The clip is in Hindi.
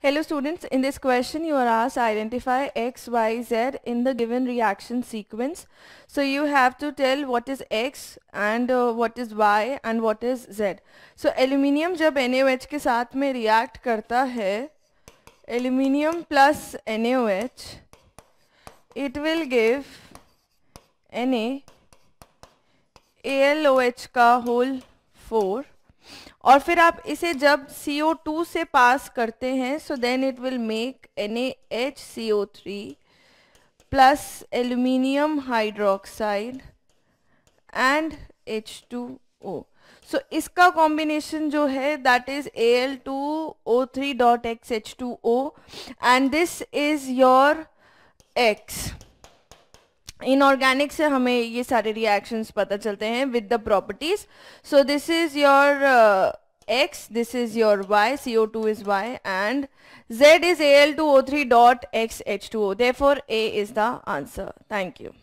Hello students, in this question you are asked identify X, Y, Z in the given reaction sequence. So you have to tell what is X and uh, what is Y and what is Z. So aluminium जब NaOH के साथ react aluminium plus NaOH it will give Na ALOH whole 4 और फिर आप इसे जब CO2 से पास करते हैं so then it will make NaHCO3 plus and H two H2O. So so, इसका कॉम्बिनेशन जो है that is A L two O three dot X H two O and this is your X inorganic से हमें ये सारे रिएक्शंस पता चलते हैं with the properties so this is your x this is your y co2 is y and z is al2o3 dot x h2o therefore a is the answer thank you